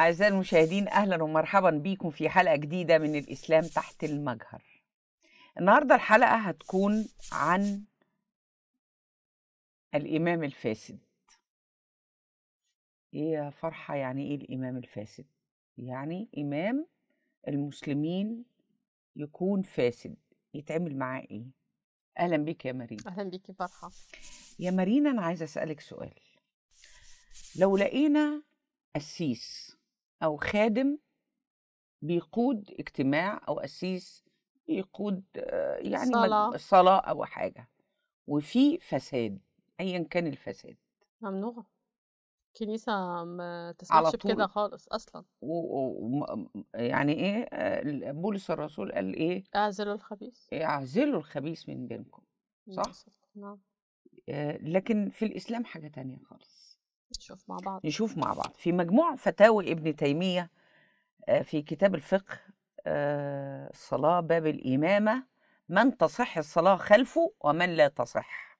أعزائي المشاهدين أهلا ومرحبا بيكم في حلقة جديدة من الإسلام تحت المجهر النهاردة الحلقة هتكون عن الإمام الفاسد إيه يا فرحة يعني إيه الإمام الفاسد؟ يعني إمام المسلمين يكون فاسد يتعمل معاه إيه؟ أهلا بيك يا مارينا أهلا بك يا فرحة يا مارينا أنا عايزة أسألك سؤال لو لقينا قسيس أو خادم بيقود اجتماع أو أسيس يقود آه، يعني صلاة, صلاة أو حاجة وفي فساد أيا كان الفساد ممنوع الكنيسة ما تسمحش بكده خالص أصلا و... و... يعني إيه آه، بولس الرسول قال إيه اعزلوا الخبيث اعزلوا الخبيث من بينكم صح؟ نعم آه، لكن في الإسلام حاجة تانية خالص نشوف مع بعض نشوف مع بعض في مجموع فتاوي ابن تيمية آه، في كتاب الفقه الصلاة آه، باب الإمامة من تصح الصلاة خلفه ومن لا تصح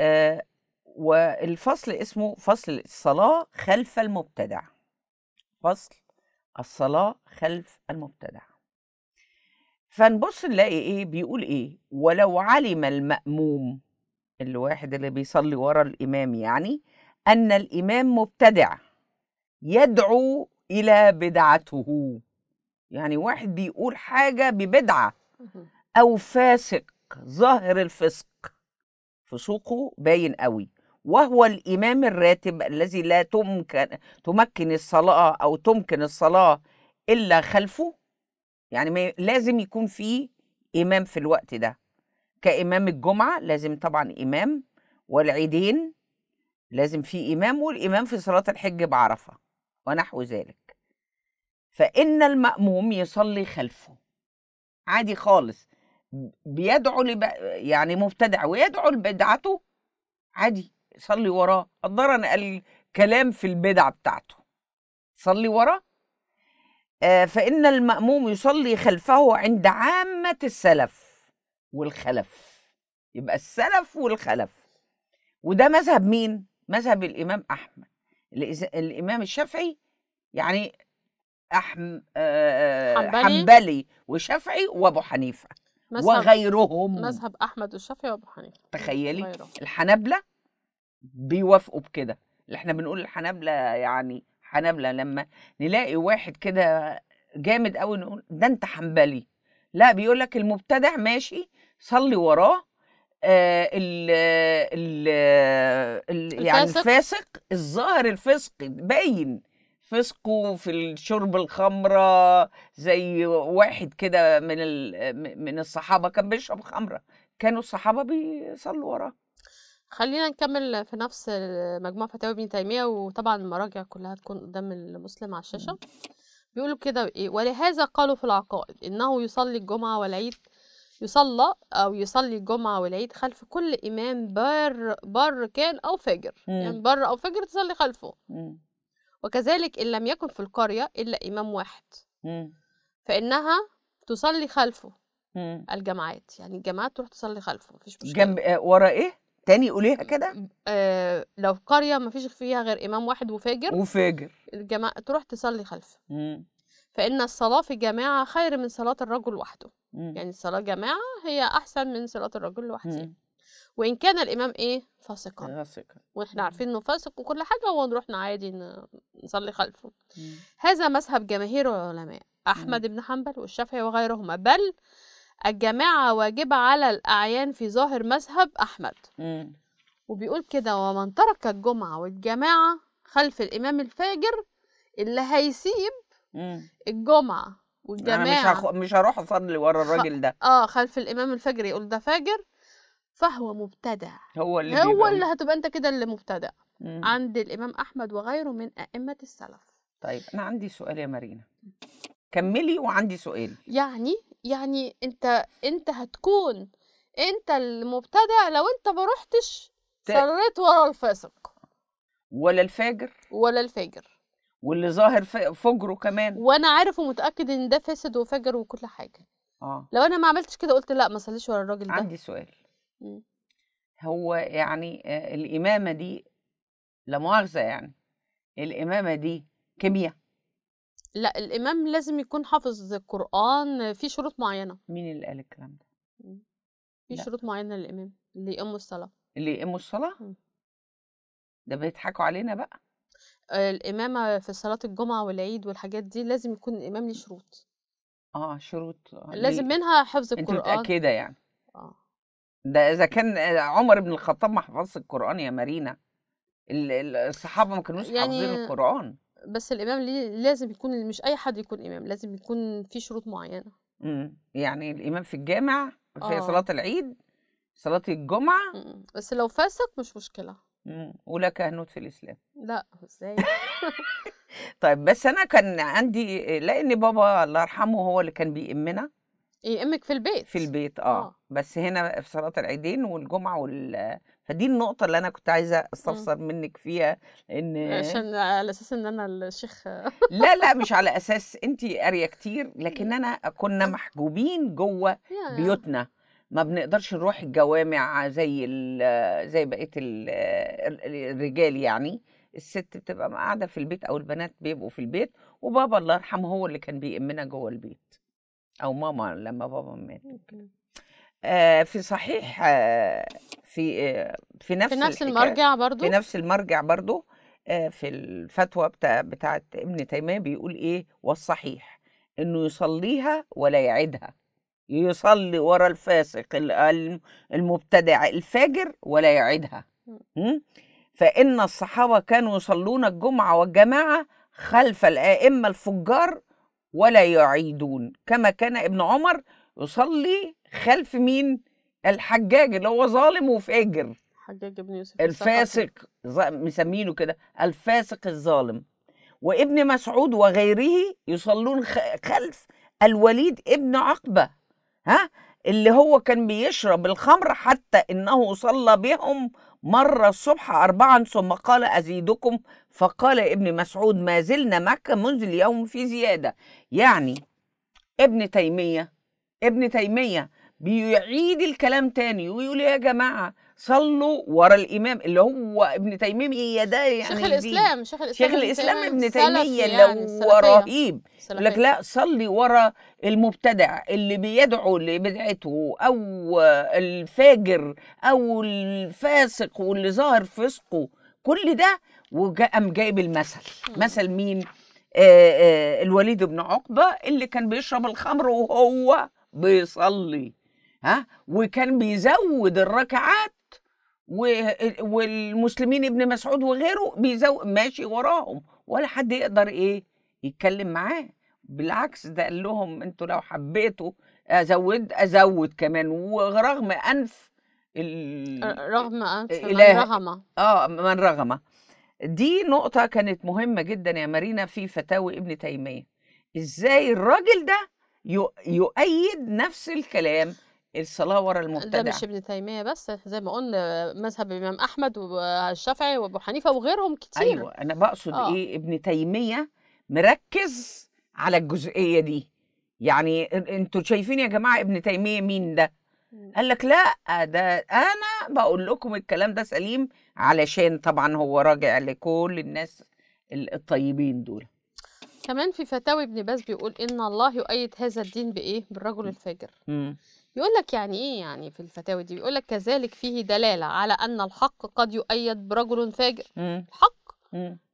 آه، والفصل اسمه فصل الصلاة خلف المبتدع فصل الصلاة خلف المبتدع فنبص نلاقي ايه بيقول ايه ولو علم المأموم الواحد اللي بيصلي ورا الإمام يعني أن الإمام مبتدع يدعو إلى بدعته يعني واحد بيقول حاجة ببدعة أو فاسق ظاهر الفسق فسوقه باين قوي وهو الإمام الراتب الذي لا تمكن تمكن الصلاة أو تمكن الصلاة إلا خلفه يعني لازم يكون فيه إمام في الوقت ده كإمام الجمعة لازم طبعا إمام والعيدين لازم في إمام والإمام في صلاة الحج بعرفة ونحو ذلك فإن المأموم يصلي خلفه عادي خالص بيدعو لب... يعني مبتدع ويدعو لبدعته عادي صلي وراه قدر أنا الكلام في البدعة بتاعته صلي وراه آه فإن المأموم يصلي خلفه عند عامة السلف والخلف يبقى السلف والخلف وده مذهب مين؟ مذهب الإمام أحمد الإمام الشافعي يعني أحم... آه... حنبلي وشافعي وأبو حنيفة مذهب وغيرهم مذهب أحمد والشافعي وأبو حنيفة تخيلي غيره. الحنابلة بيوافقوا بكده اللي احنا بنقول الحنابلة يعني حنابلة لما نلاقي واحد كده جامد قوي نقول ده انت حنبلي لا بيقول لك المبتدع ماشي صلي وراه آه، ال ال ال يعني الفاسق الظاهر الفسقي باين فسقه في الشرب الخمرة زي واحد كده من من الصحابة كان بيشرب خمرة كانوا الصحابة بيصلوا وراه خلينا نكمل في نفس مجموعة فتاوى ابن تيمية وطبعا المراجع كلها تكون قدام المسلم على الشاشة بيقولوا كده إيه ولهذا قالوا في العقائد إنه يصلي الجمعة والعيد يصلى أو يصلي الجمعة والعيد خلف كل إمام بر بر كان أو فاجر يعني بر أو فاجر تصلي خلفه م. وكذلك إن لم يكن في القرية إلا إمام واحد م. فإنها تصلي خلفه م. الجماعات يعني الجماعات تروح تصلي خلفه مفيش مشكلة جنب آه، ورا إيه؟ تاني قوليها كده آه لو قرية مفيش فيها غير إمام واحد وفاجر وفاجر الجماعة تروح تصلي خلفه فإن الصلاة في جماعه خير من صلاة الرجل وحده مم. يعني الصلاة جماعة هي أحسن من صلاة الرجل لوحده إمم. وإن كان الإمام إيه فاسقا وإحنا إمم. عارفين إنه فاسق وكل حاجة ونروح عادي نصلي خلفه مم. هذا مذهب جماهير العلماء أحمد مم. بن حنبل والشافعي وغيرهما بل الجماعة واجبة على الأعيان في ظاهر مذهب أحمد مم. وبيقول كده ومن ترك الجمعة والجماعة خلف الإمام الفاجر اللي هيسيب إمم. الجمعة والجماعه انا مش هخ... مش هروح اصلي ورا الراجل ده خ... اه خلف الامام الفجر يقول ده فاجر فهو مبتدع هو اللي هو اللي هتبقى انت كده اللي مبتدع مم. عند الامام احمد وغيره من ائمه السلف طيب انا عندي سؤال يا مارينا كملي وعندي سؤال يعني يعني انت انت هتكون انت المبتدع لو انت ما رحتش صريت ورا الفاسق ولا الفاجر ولا الفاجر واللي ظاهر فجره كمان وانا عارف ومتاكد ان ده فاسد وفجر وكل حاجه اه لو انا ما عملتش كده قلت لا ما صليش ورا الراجل ده عندي سؤال هو يعني آه، الامامه دي لا مؤاخذه يعني الامامه دي كيمياء لا الامام لازم يكون حافظ القران في شروط معينه مين اللي قال الكلام ده في شروط معينه للامام اللي يقيموا الصلاه اللي يقيموا الصلاه ده بيضحكوا علينا بقى الإمامة في صلاة الجمعة والعيد والحاجات دي لازم يكون الإمام ليه شروط اه شروط آه، لازم منها حفظ القرآن انت متأكدة يعني اه ده إذا كان عمر بن الخطاب ما حفظش القرآن يا مارينا الصحابة ما كانوش يعني- حافظين القرآن بس الإمام ليه لازم يكون مش أي حد يكون إمام لازم يكون في شروط معينة امم يعني الإمام في الجامع في آه. صلاة العيد صلاة الجمعة إمم، بس لو فاسق مش مشكلة إمم، ولا كهنوت في الإسلام لا إزاي طيب بس أنا كان عندي لأن بابا الله يرحمه هو اللي كان بيأمنا يأمك في البيت في البيت آه, آه. بس هنا في صلاة العيدين والجمعة وال فدي النقطة اللي أنا كنت عايزة إمم. أستفسر منك فيها إن عشان على أساس إن أنا الشيخ لا لا مش على أساس أنت قارية كتير لكن إمم. أنا كنا محجوبين جوه بيوتنا ما بنقدرش نروح الجوامع زي زي بقيه الرجال يعني الست بتبقى قاعده في البيت او البنات بيبقوا في البيت وبابا الله يرحمه هو اللي كان بيأمنا جوه البيت او ماما لما بابا مات آه في صحيح آه في آه في نفس في نفس المرجع برضو في نفس المرجع برضو آه في الفتوى بتاع بتاعت ابن تيميه بيقول ايه والصحيح انه يصليها ولا يعيدها يصلي ورا الفاسق المبتدع الفاجر ولا يعيدها فإن الصحابة كانوا يصلون الجمعة والجماعة خلف الآئمة الفجار ولا يعيدون كما كان ابن عمر يصلي خلف مين الحجاج اللي هو ظالم وفاجر حجاج ابن يوسف الفاسق مسمينه كده الفاسق الظالم وابن مسعود وغيره يصلون خلف الوليد ابن عقبة ها اللي هو كان بيشرب الخمر حتى انه صلى بهم مرة الصبح أربعا ثم قال أزيدكم فقال ابن مسعود ما زلنا مكة منذ اليوم في زيادة يعني ابن تيمية ابن تيمية بيعيد الكلام تاني ويقول يا جماعة صلوا ورا الامام اللي هو ابن تيميه إيه ده يعني شيخ الاسلام شيخ الاسلام شيخ الاسلام ابن تيميه اللي يعني، هو رهيب يقول لك لا صلي ورا المبتدع اللي بيدعو لبدعته او الفاجر او الفاسق واللي ظاهر فسقه كل ده وقام جايب المثل مثل مين آآ آآ الوليد بن عقبه اللي كان بيشرب الخمر وهو بيصلي ها وكان بيزود الركعات والمسلمين ابن مسعود وغيره بيزو ماشي وراهم ولا حد يقدر ايه يتكلم معاه بالعكس ده قال لهم انتوا لو حبيتوا ازود ازود كمان ورغم انف ال... رغم انف إله... من رغم اه من رغم دي نقطة كانت مهمة جدا يا مارينا في فتاوي ابن تيمية ازاي الراجل ده يؤيد نفس الكلام الصلاة ورا المبتدع ده مش ابن تيمية بس زي ما قلنا مذهب الإمام أحمد والشافعي وأبو حنيفة وغيرهم كتير أيوة أنا بقصد أوه. إيه ابن تيمية مركز على الجزئية دي يعني أنتوا شايفين يا جماعة ابن تيمية مين ده؟ قال لك لا ده أنا بقول لكم الكلام ده سليم علشان طبعا هو راجع لكل الناس الطيبين دول كمان في فتاوي ابن باز بيقول ان الله يؤيد هذا الدين بايه بالرجل الفاجر بيقول لك يعني ايه يعني في الفتاوى دي بيقول لك كذلك فيه دلاله على ان الحق قد يؤيد برجل فاجر الحق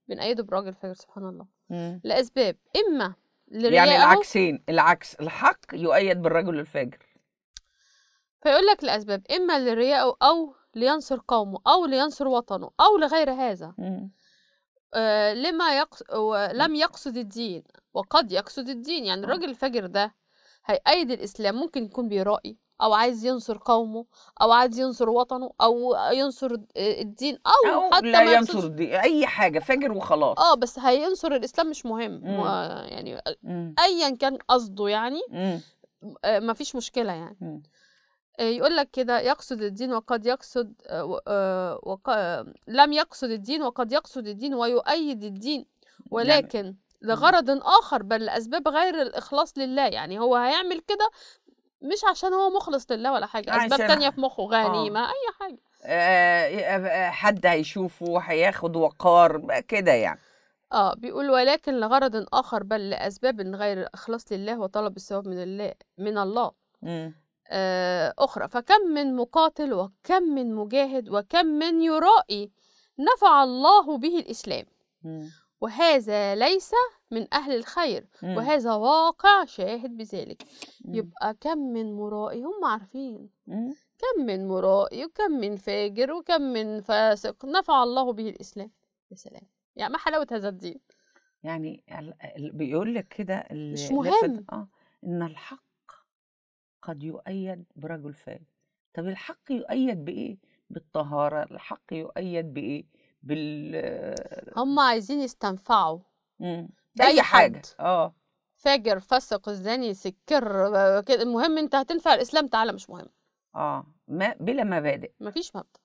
بنأيده برجل فاجر سبحان الله مم. لاسباب اما يعني العكسين العكس الحق يؤيد بالرجل الفاجر فيقول لك لاسباب اما لرياءه او لينصر قومه او لينصر وطنه او لغير هذا آه لما يقص... لم يقصد الدين وقد يقصد الدين يعني آه. الراجل الفاجر ده هيأيد الإسلام ممكن يكون بيرائي أو عايز ينصر قومه أو عايز ينصر وطنه أو ينصر الدين أو, أو حتى لا ينصر الدين أي حاجة فاجر وخلاص أه بس هينصر الإسلام مش مهم مم. يعني أيا كان قصده يعني آه، ما فيش مشكلة يعني مم. آه، يقول لك كده يقصد الدين وقد يقصد آه، وق... لم يقصد الدين وقد يقصد الدين ويؤيد الدين يعني ولكن لغرض آخر بل لأسباب غير الإخلاص لله يعني هو هيعمل كده مش عشان هو مخلص لله ولا حاجة أسباب تانية في مخه غنيمة آه. أي حاجة آه،, آه،, آه حد هيشوفه هياخد وقار كده يعني اه بيقول ولكن لغرض اخر بل لاسباب غير الاخلاص لله وطلب الثواب من الله من الله آه اخرى فكم من مقاتل وكم من مجاهد وكم من يرائي نفع الله به الاسلام م. وهذا ليس من أهل الخير مم. وهذا واقع شاهد بذلك مم. يبقى كم من مرائي هم عارفين مم. كم من مرائي وكم من فاجر وكم من فاسق نفع الله به الإسلام يا سلام يعني ما حلاوة هذا الدين يعني بيقول لك كده مش مهم اه ان الحق قد يؤيد برجل فاجر طب الحق يؤيد بايه بالطهاره الحق يؤيد بايه بال هم عايزين يستنفعوا مم. باي حد اه فاجر فسق الزاني سكر كده المهم انت هتنفع الاسلام تعالى مش مهم اه ما بلا مبادئ مفيش مبدا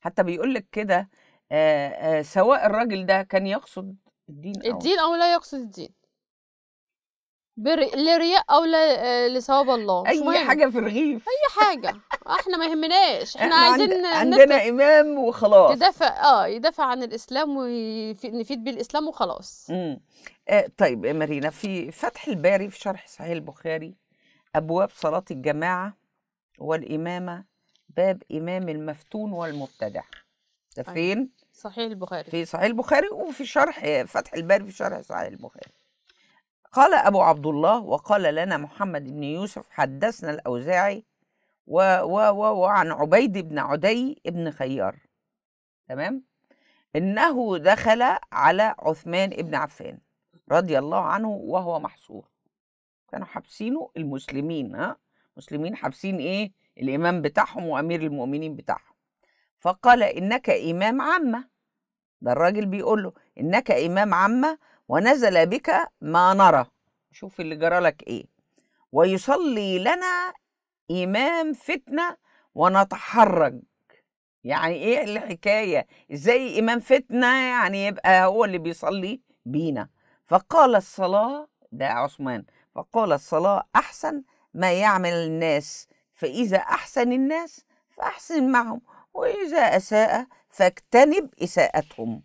حتى بيقول لك كده آه آه سواء الراجل ده كان يقصد الدين أو الدين أو لا يقصد الدين لرياء أو لا لثواب الله أي حاجة في الرغيف أي حاجة احنا ما يهمناش احنا, احنا عايزين عند... عندنا امام وخلاص يدافع اه يدافع عن الاسلام ونفيد بيه الاسلام وخلاص آه طيب مارينا في فتح الباري في شرح صحيح البخاري ابواب صلاه الجماعه والامامه باب امام المفتون والمبتدع ده طيب، فين صحيح البخاري في صحيح البخاري وفي شرح آه، فتح الباري في شرح صحيح البخاري قال أبو عبد الله وقال لنا محمد بن يوسف حدثنا الأوزاعي و و و وعن عبيد بن عدي بن خيار تمام انه دخل على عثمان بن عفان رضي الله عنه وهو محصور كانوا حابسينه المسلمين ها مسلمين حابسين ايه الامام بتاعهم وامير المؤمنين بتاعهم فقال انك امام عمه ده الراجل بيقول له انك امام عمه ونزل بك ما نرى شوف اللي جرى لك ايه ويصلي لنا إمام فتنة ونتحرج يعني إيه الحكاية إزاي إمام فتنة يعني يبقى هو اللي بيصلي بينا فقال الصلاة ده عثمان فقال الصلاة أحسن ما يعمل الناس فإذا أحسن الناس فأحسن معهم وإذا أساء فاجتنب إساءتهم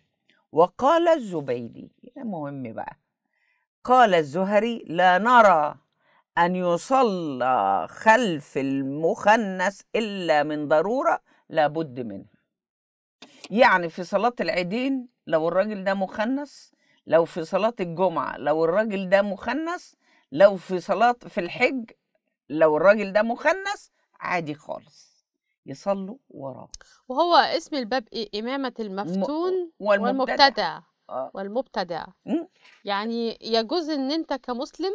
وقال الزبيدي مهم بقى قال الزهري لا نرى أن يصلى خلف المخنث إلا من ضرورة لابد منها يعني في صلاة العيدين لو الراجل ده مخنث لو في صلاة الجمعة لو الراجل ده مخنث لو في صلاة في الحج لو الراجل ده مخنث عادي خالص يصلوا وراه وهو اسم الباب إيه؟ إمامة المفتون والمبتدع, والمبتدع. آه. والمبتدع يعني يجوز ان انت كمسلم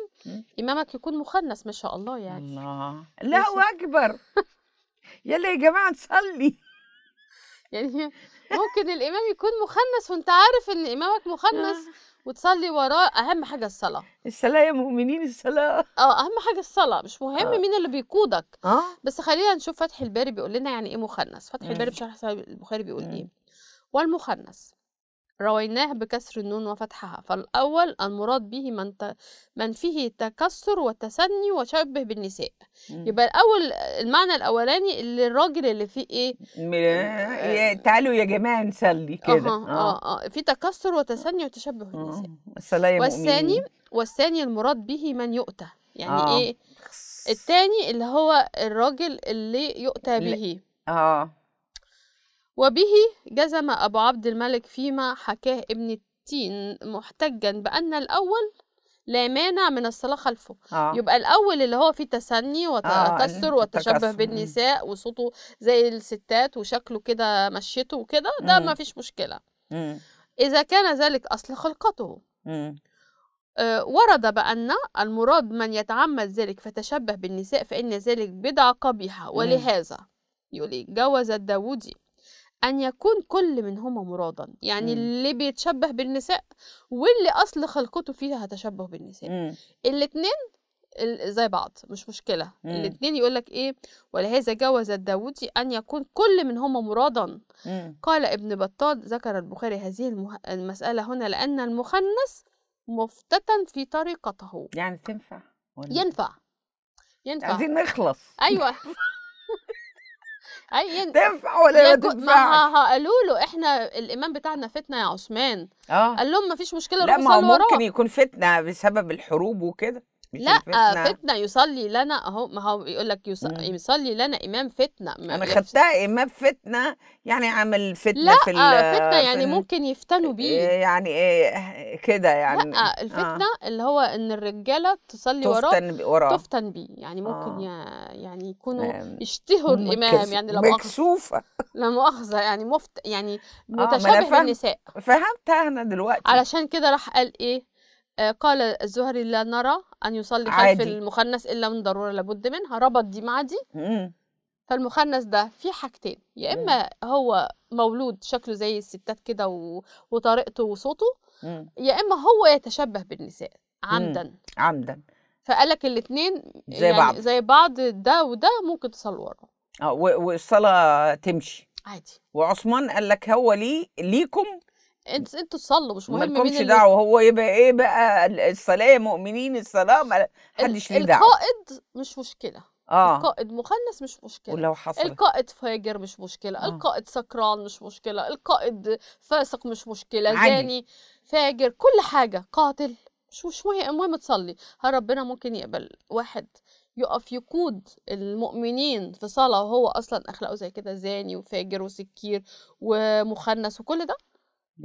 امامك يكون مخنث ما شاء الله يعني الله لا اكبر يلا يا جماعه نصلي يعني ممكن الامام يكون مخنث وانت عارف ان امامك مخنث آه. وتصلي وراه اهم حاجه الصلاه الصلاه يا مؤمنين الصلاه اه اهم حاجه الصلاه مش مهم آه. مين اللي بيقودك آه. بس خلينا نشوف فتح الباري بيقول لنا يعني ايه مخنث فتح الباري بشرح البخاري بيقول ايه والمخنث رويناه بكسر النون وفتحها فالأول المراد به من, ت... من فيه تكسر وتثني وشبه بالنساء م. إمم. يبقى الأول المعنى الأولاني اللي الراجل اللي فيه إيه م... آه... تعالوا يا جماعة نصلي كده آه. آه. آه. في تكسر وتثني وتشبه إمم، بالنساء آه. والثاني والثاني المراد به من يؤتى يعني آه. إيه الثاني اللي هو الراجل اللي يؤتى به آه وبه جزم أبو عبد الملك فيما حكاه ابن التين محتجا بأن الأول لا مانع من الصلاة خلفه آه. يبقى الأول اللي هو فيه تسني وتكسر آه. وتشبه بالنساء وصوته زي الستات وشكله كده مشيته وكده ده ما فيش مشكلة مم. إذا كان ذلك أصل خلقته مم. آه ورد بأن المراد من يتعمد ذلك فتشبه بالنساء فإن ذلك بدعة قبيحة ولهذا يقول إيه؟ جوز الداودي أن يكون كل منهما مرادا يعني مم. اللي بيتشبه بالنساء واللي أصل خلقته فيها تشبه بالنساء الاتنين زي بعض مش مشكلة الاثنين يقول لك إيه ولهذا جوز الداودي أن يكون كل منهما مرادا مم. قال ابن بطال ذكر البخاري هذه المه... المسألة هنا لأن المخنث مفتتن في طريقته يعني تنفع ينفع ينفع عايزين نخلص أيوه اي تنفع ولا لا تنفع ما قالوا له احنا الامام بتاعنا فتنه يا عثمان اه قال لهم ما فيش مشكله لا ما هو ممكن وراه. يكون فتنه بسبب الحروب وكده لا فتنة. فتنة يصلي لنا اهو ما هو بيقول لك يصلي لنا امام فتنة انا خدتها امام فتنة يعني عامل فتنة لا في لا فتنة يعني في ممكن يفتنوا آه، بيه يعني ايه كده يعني لا الفتنة آه. اللي هو ان الرجالة تصلي وراه تفتن وراه تفتن بيه يعني ممكن آه. يعني يكونوا آه، يشتهوا الامام يعني لما مكسوفة لا مؤاخذة يعني مفت يعني آه، متشابه آه النساء فهمتها انا دلوقتي علشان كده راح قال ايه آه، قال الزهري لا نرى أن يصلي خلف المخنث إلا من ضرورة لابد منها ربط دي مع دي فالمخنث ده فيه حاجتين يا إما هو مولود شكله زي الستات كده و... وطريقته وصوته مم. يا إما هو يتشبه بالنساء عمدا مم. عمدا لك الاثنين زي يعني بعض زي بعض ده وده ممكن تصلي وراه اه والصلاة تمشي عادي وعثمان قال لك هو ليه ليكم انت انتوا تصلوا مش مهم مالكمش اللي دعوه هو يبقى ايه بقى الصلاه مؤمنين الصلاه ما حدش ليه دعوه القائد مش مشكله آه. القائد مخنث مش مشكله ولو حصل القائد فاجر مش مشكله آه. القائد سكران مش مشكله القائد فاسق مش مشكله زاني فاجر كل حاجه قاتل مش مش مهم المهم تصلي هل ربنا ممكن يقبل واحد يقف يقود المؤمنين في صلاه وهو اصلا اخلاقه زي كده زاني وفاجر وسكير ومخنث وكل ده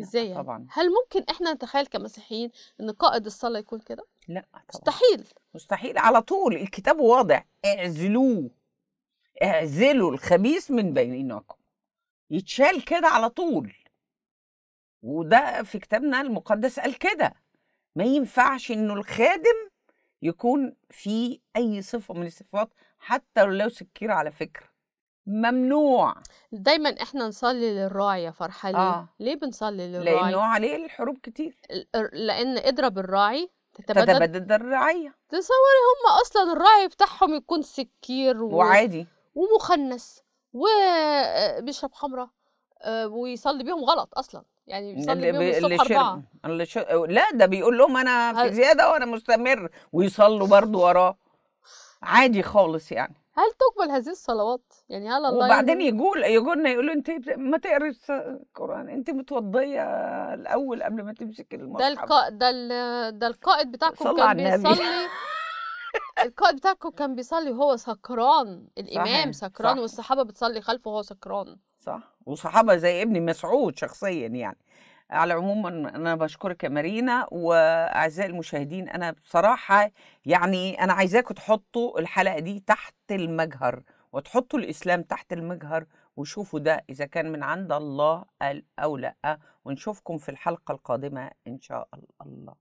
ازاي يعني؟ طبعا هل ممكن احنا نتخيل كمسيحيين ان قائد الصلاه يكون كده لا طبعا مستحيل مستحيل على طول الكتاب واضح اعزلوه اعزلوا الخبيث من بينكم يتشال كده على طول وده في كتابنا المقدس قال كده ما ينفعش انه الخادم يكون في اي صفه من الصفات حتى لو سكير على فكره ممنوع دايما احنا نصلي للراعي يا فرحه ليه؟ آه. ليه بنصلي للراعي لانه عليه الحروب كتير لان اضرب الراعي تتبدد, تتبدد الرعيه تصوري هم اصلا الراعي بتاعهم يكون سكير و... وعادي ومخنث وبيشرب خمره آه، ويصلي بيهم غلط اصلا يعني بيصلي بيهم الصبح اربعه اللي شر... لا ده بيقول لهم انا في زياده وانا مستمر ويصلوا برضه وراه عادي خالص يعني هل تقبل هذه الصلوات؟ يعني هل الله وبعدين يقول يقولنا يقولوا انت ما تقريش القران انت متوضيه الاول قبل ما تمسك المصحف ده الق... ده ال... ده القائد بتاعكم كان بيصلي القائد بتاعكم كان بيصلي وهو سكران الامام صحيح. سكران صح. والصحابه بتصلي خلفه وهو سكران صح وصحابه زي ابن مسعود شخصيا يعني على العموم انا بشكرك يا مارينا واعزائي المشاهدين انا بصراحه يعني انا عايزاكم تحطوا الحلقه دي تحت المجهر وتحطوا الاسلام تحت المجهر وشوفوا ده اذا كان من عند الله او لا ونشوفكم في الحلقه القادمه ان شاء الله